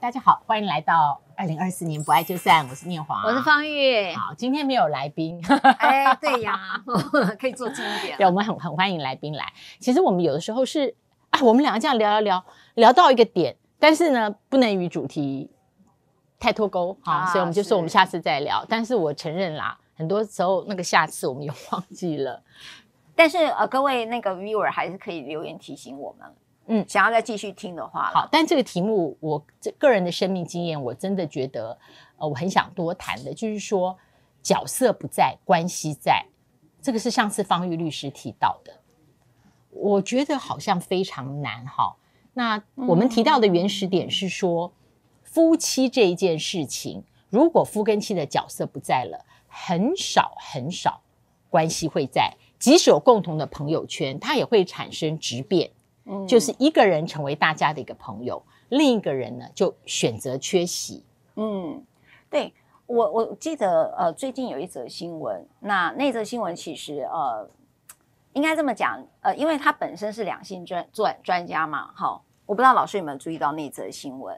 大家好，欢迎来到二零二四年不爱就散。我是念华，我是方玉。好，今天没有来宾。哎，对呀，可以做点。典。我们很很欢迎来宾来。其实我们有的时候是啊，我们两个这样聊聊聊，聊到一个点，但是呢，不能与主题太脱钩啊，所以我们就说我们下次再聊。但是我承认啦，很多时候那个下次我们又忘记了。但是呃，各位那个 viewer 还是可以留言提醒我们。嗯，想要再继续听的话，好，但这个题目，我这个人的生命经验，我真的觉得，呃，我很想多谈的，就是说，角色不在，关系在，这个是上次方玉律师提到的，我觉得好像非常难哈。那我们提到的原始点是说，夫妻这一件事情，如果夫跟妻的角色不在了，很少很少关系会在，即使有共同的朋友圈，它也会产生质变。就是一个人成为大家的一个朋友，另一个人呢就选择缺席。嗯，对我我记得呃，最近有一则新闻，那那则新闻其实呃，应该这么讲，呃，因为他本身是两性专专专家嘛，好，我不知道老师有没有注意到那则新闻。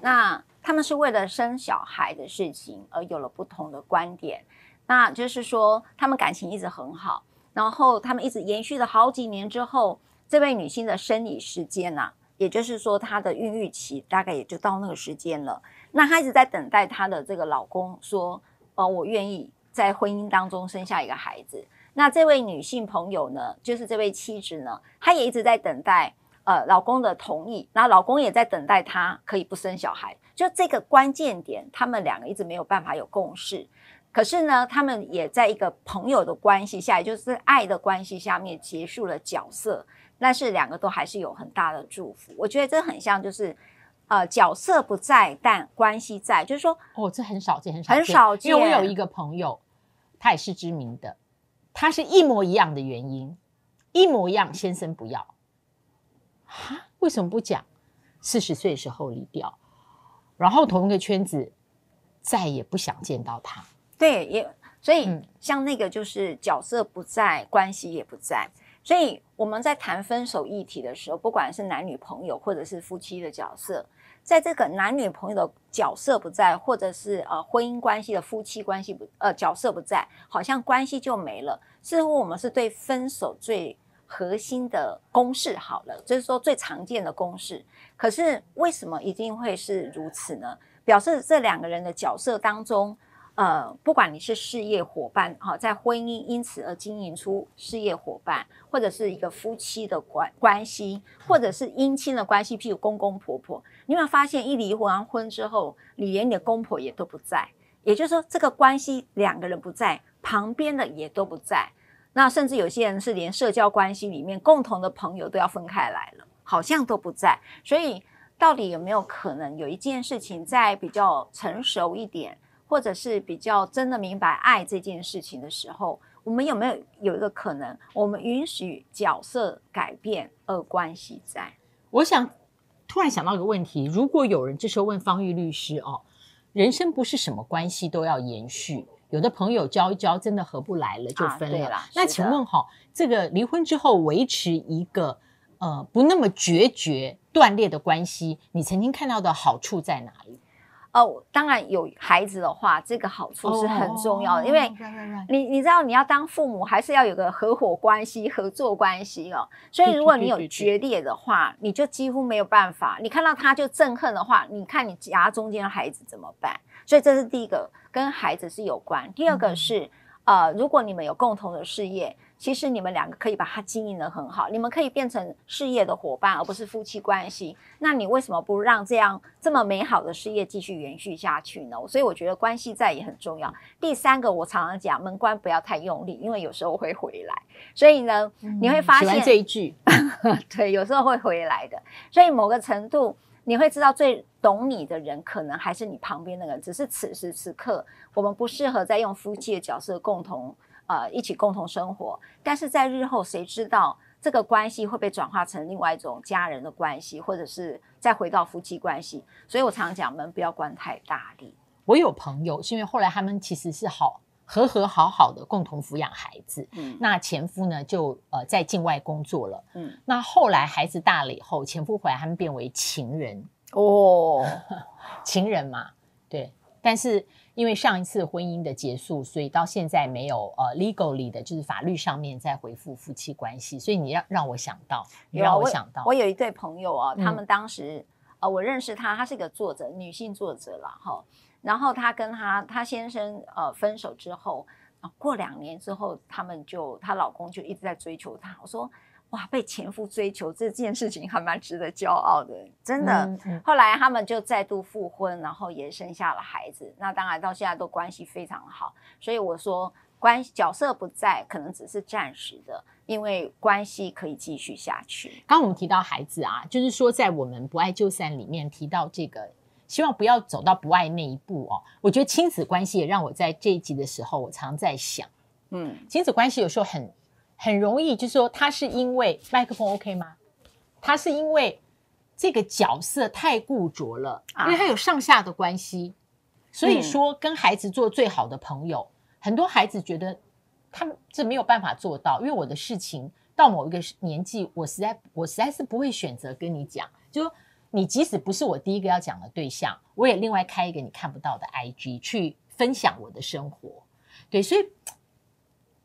那他们是为了生小孩的事情而有了不同的观点，那就是说他们感情一直很好，然后他们一直延续了好几年之后。这位女性的生理时间啊，也就是说她的孕育期大概也就到那个时间了。那她一直在等待她的这个老公说：“呃，我愿意在婚姻当中生下一个孩子。”那这位女性朋友呢，就是这位妻子呢，她也一直在等待呃老公的同意。那老公也在等待她可以不生小孩。就这个关键点，他们两个一直没有办法有共识。可是呢，他们也在一个朋友的关系下，也就是爱的关系下面结束了角色。但是两个都还是有很大的祝福，我觉得这很像，就是，呃，角色不在，但关系在，就是说，哦，这很少见，很少见，很少见。因为我有一个朋友，他也是知名的，他是一模一样的原因，一模一样，先生不要，啊，为什么不讲？四十岁时候离掉，然后同一个圈子，再也不想见到他。对，也所以像那个就是角色不在，关系也不在。所以我们在谈分手议题的时候，不管是男女朋友或者是夫妻的角色，在这个男女朋友的角色不在，或者是呃婚姻关系的夫妻关系不呃角色不在，好像关系就没了。似乎我们是对分手最核心的公式好了，就是说最常见的公式。可是为什么一定会是如此呢？表示这两个人的角色当中。呃，不管你是事业伙伴哈，在婚姻因此而经营出事业伙伴，或者是一个夫妻的关关系，或者是姻亲的关系，譬如公公婆婆，你有没有发现，一离完婚之后，你连你的公婆也都不在？也就是说，这个关系两个人不在，旁边的也都不在。那甚至有些人是连社交关系里面共同的朋友都要分开来了，好像都不在。所以，到底有没有可能有一件事情在比较成熟一点？或者是比较真的明白爱这件事情的时候，我们有没有有一个可能，我们允许角色改变而关系在？我想突然想到一个问题：如果有人这时候问方玉律师哦，人生不是什么关系都要延续，有的朋友交一交真的合不来了就分了。那请问哈，这个离婚之后维持一个呃不那么决绝断裂的关系，你曾经看到的好处在哪里？哦，当然有孩子的话，这个好处是很重要，的，因为你你知道，你要当父母还是要有个合伙关系、合作关系哦。所以，如果你有决裂的话，你就几乎没有办法。你看到他就憎恨的话，你看你夹中间的孩子怎么办？所以，这是第一个跟孩子是有关。第二个是，呃，如果你们有共同的事业。其实你们两个可以把它经营的很好，你们可以变成事业的伙伴，而不是夫妻关系。那你为什么不让这样这么美好的事业继续延续下去呢？所以我觉得关系在也很重要。第三个，我常常讲门关不要太用力，因为有时候会回来。所以呢，你会发现这一句，对，有时候会回来的。所以某个程度，你会知道最懂你的人，可能还是你旁边那个人。只是此时此刻，我们不适合再用夫妻的角色共同。呃，一起共同生活，但是在日后，谁知道这个关系会被转化成另外一种家人的关系，或者是再回到夫妻关系？所以我常讲，门不要关太大力。我有朋友，是因为后来他们其实是好和和好好的共同抚养孩子。嗯，那前夫呢，就呃在境外工作了。嗯，那后来孩子大了以后，前夫回来，他们变为情人。哦，情人嘛，对。但是因为上一次婚姻的结束，所以到现在没有呃 legally 的，就是法律上面在回复夫妻关系。所以你让让我想到，你让我想到，我有一对朋友啊，他们当时呃，我认识他，他是一个作者，女性作者了哈。然后他跟他他先生呃分手之后，过两年之后，他们就她老公就一直在追求她。我说。哇，被前夫追求这件事情还蛮值得骄傲的，真的。后来他们就再度复婚，然后也生下了孩子。那当然到现在都关系非常好。所以我说，关角色不在，可能只是暂时的，因为关系可以继续下去。刚刚我们提到孩子啊，就是说在我们不爱就散里面提到这个，希望不要走到不爱那一步哦。我觉得亲子关系也让我在这一集的时候，我常在想，嗯，亲子关系有时候很。很容易，就是说，他是因为麦克风 OK 吗？他是因为这个角色太固着了，因为他有上下的关系，所以说跟孩子做最好的朋友，很多孩子觉得他们这没有办法做到，因为我的事情到某一个年纪，我实在我实在是不会选择跟你讲，就说你即使不是我第一个要讲的对象，我也另外开一个你看不到的 IG 去分享我的生活，对，所以。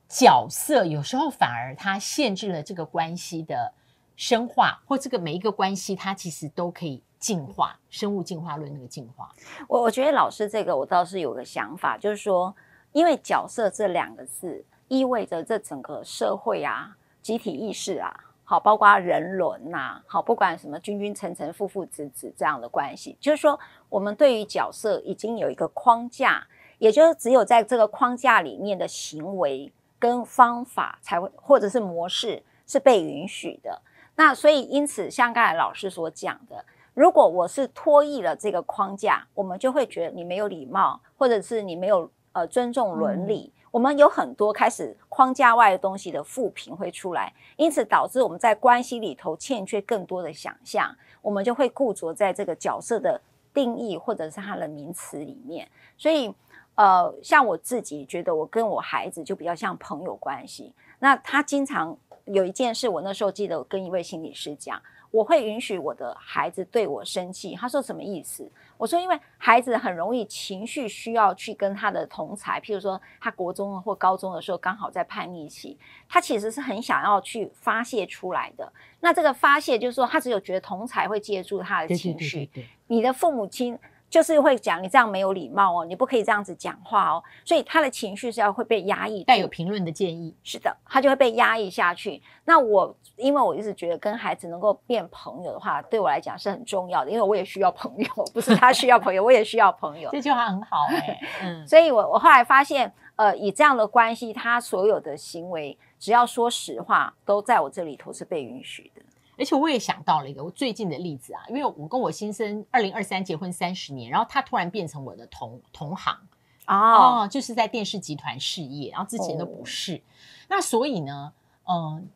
角色有时候反而它限制了这个关系的深化，或这个每一个关系它其实都可以进化，生物进化论那个进化。我我觉得老师这个我倒是有个想法，就是说，因为角色这两个字意味着这整个社会啊、集体意识啊，好，包括人伦呐，好，不管什么君君臣臣、父父子子这样的关系，就是说我们对于角色已经有一个框架，也就是只有在这个框架里面的行为。跟方法才会，或者是模式是被允许的。那所以，因此像刚才老师所讲的，如果我是脱译了这个框架，我们就会觉得你没有礼貌，或者是你没有呃尊重伦理。我们有很多开始框架外的东西的负评会出来，因此导致我们在关系里头欠缺更多的想象，我们就会固着在这个角色的定义或者是它的名词里面，所以。呃，像我自己觉得，我跟我孩子就比较像朋友关系。那他经常有一件事，我那时候记得跟一位心理师讲，我会允许我的孩子对我生气。他说什么意思？我说因为孩子很容易情绪需要去跟他的同才，譬如说他国中或高中的时候刚好在叛逆期，他其实是很想要去发泄出来的。那这个发泄就是说，他只有觉得同才会接住他的情绪。对对对，你的父母亲。就是会讲你这样没有礼貌哦，你不可以这样子讲话哦，所以他的情绪是要会被压抑，带有评论的建议，是的，他就会被压抑下去。那我因为我一直觉得跟孩子能够变朋友的话，对我来讲是很重要的，因为我也需要朋友，不是他需要朋友，我也需要朋友。这句话很好哎，嗯，所以我我后来发现，呃，以这样的关系，他所有的行为只要说实话，都在我这里头是被允许的。而且我也想到了一个我最近的例子啊，因为我跟我先生二零二三结婚三十年，然后他突然变成我的同同行，啊，就是在电视集团事业，然后之前都不是。那所以呢，嗯，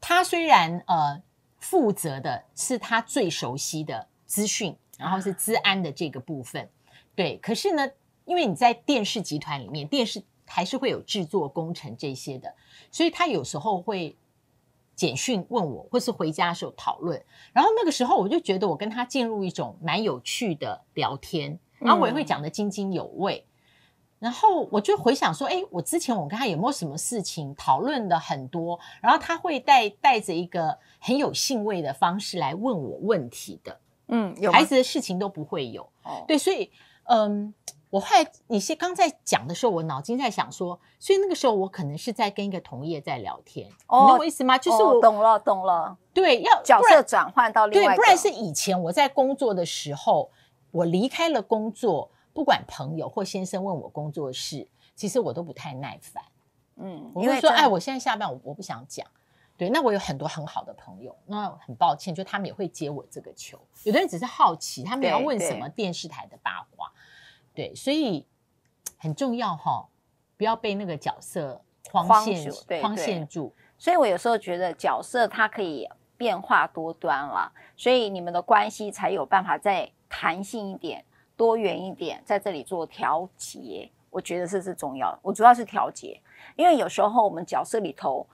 他虽然呃负责的是他最熟悉的资讯，然后是资安的这个部分，对，可是呢，因为你在电视集团里面，电视还是会有制作工程这些的，所以他有时候会。简讯问我，或是回家的时候讨论，然后那个时候我就觉得我跟他进入一种蛮有趣的聊天，然后我也会讲得津津有味，然后我就回想说，哎，我之前我跟他有没有什么事情讨论的很多，然后他会带带着一个很有兴味的方式来问我问题的，嗯，孩子的事情都不会有，对，所以嗯。我后来你是刚在讲的时候，我脑筋在想说，所以那个时候我可能是在跟一个同业在聊天，你懂我意思吗？就是我懂了，懂了。对，要角色转换到另外。对，不然是以前我在工作的时候，我离开了工作，不管朋友或先生问我工作室，其实我都不太耐烦。嗯，我会说，哎，我现在下班，我我不想讲。对，那我有很多很好的朋友，那很抱歉，就他们也会接我这个球。有的人只是好奇，他们要问什么电视台的八卦。对，所以很重要哈，不要被那个角色框限框限住。所以我有时候觉得角色它可以变化多端了，所以你们的关系才有办法再弹性一点、多元一点，在这里做调节。我觉得这是重要，我主要是调节，因为有时候我们角色里头，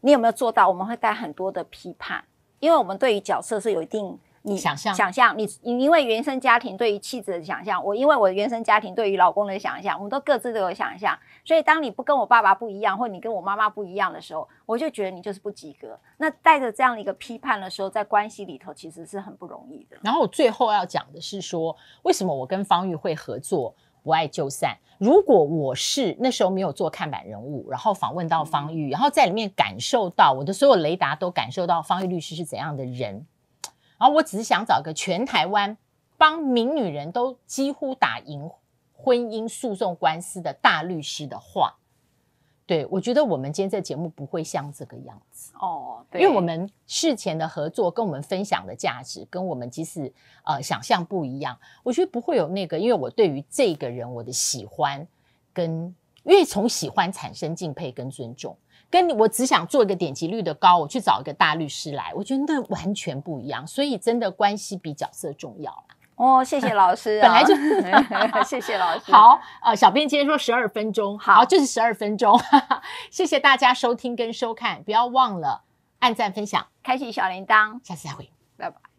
你有没有做到？我们会带很多的批判，因为我们对于角色是有一定。你想象，想象你，你因为原生家庭对于妻子的想象，我因为我原生家庭对于老公的想象，我们都各自都有想象。所以，当你不跟我爸爸不一样，或你跟我妈妈不一样的时候，我就觉得你就是不及格。那带着这样的一个批判的时候，在关系里头其实是很不容易的。然后最后要讲的是说，为什么我跟方玉会合作？我爱就散。如果我是那时候没有做看板人物，然后访问到方玉，然后在里面感受到我的所有雷达都感受到方玉律师是怎样的人。而我只是想找个全台湾帮民女人都几乎打赢婚姻诉讼官司的大律师的话，对我觉得我们今天这节目不会像这个样子哦，因为我们事前的合作跟我们分享的价值跟我们即使呃想象不一样，我觉得不会有那个，因为我对于这个人我的喜欢跟越从喜欢产生敬佩跟尊重。跟你，我只想做一个点击率的高，我去找一个大律师来，我觉得那完全不一样，所以真的关系比角色重要。哦，谢谢老师，本来就 谢谢老师。好，呃，小编今天说十二分钟，好，就是十二分钟。谢谢大家收听跟收看，不要忘了按赞分享，开启小铃铛，下次再会，拜拜。